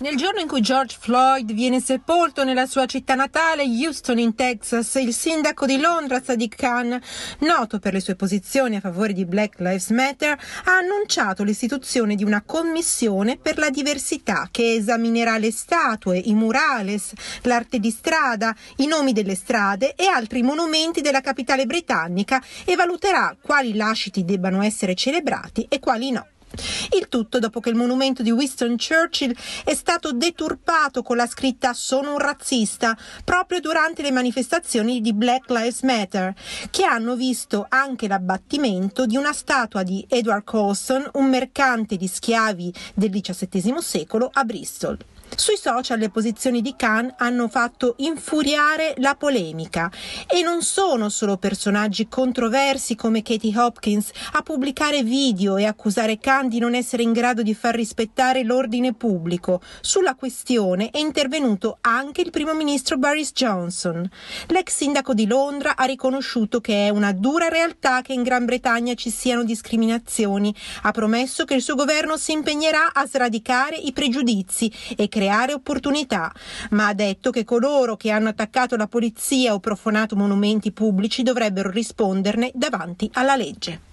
Nel giorno in cui George Floyd viene sepolto nella sua città natale, Houston in Texas, il sindaco di Londra, Sadiq Khan, noto per le sue posizioni a favore di Black Lives Matter, ha annunciato l'istituzione di una commissione per la diversità che esaminerà le statue, i murales, l'arte di strada, i nomi delle strade e altri monumenti della capitale britannica e valuterà quali lasciti debbano essere celebrati e quali no. Il tutto dopo che il monumento di Winston Churchill è stato deturpato con la scritta Sono un razzista proprio durante le manifestazioni di Black Lives Matter, che hanno visto anche l'abbattimento di una statua di Edward Colson, un mercante di schiavi del XVII secolo a Bristol. Sui social le posizioni di Khan hanno fatto infuriare la polemica e non sono solo personaggi controversi come Katie Hopkins a pubblicare video e accusare Khan di non essere in grado di far rispettare l'ordine pubblico. Sulla questione è intervenuto anche il primo ministro Boris Johnson. L'ex sindaco di Londra ha riconosciuto che è una dura realtà che in Gran Bretagna ci siano discriminazioni. Ha promesso che il suo governo si impegnerà a sradicare i pregiudizi e creare creare opportunità, ma ha detto che coloro che hanno attaccato la polizia o profonato monumenti pubblici dovrebbero risponderne davanti alla legge.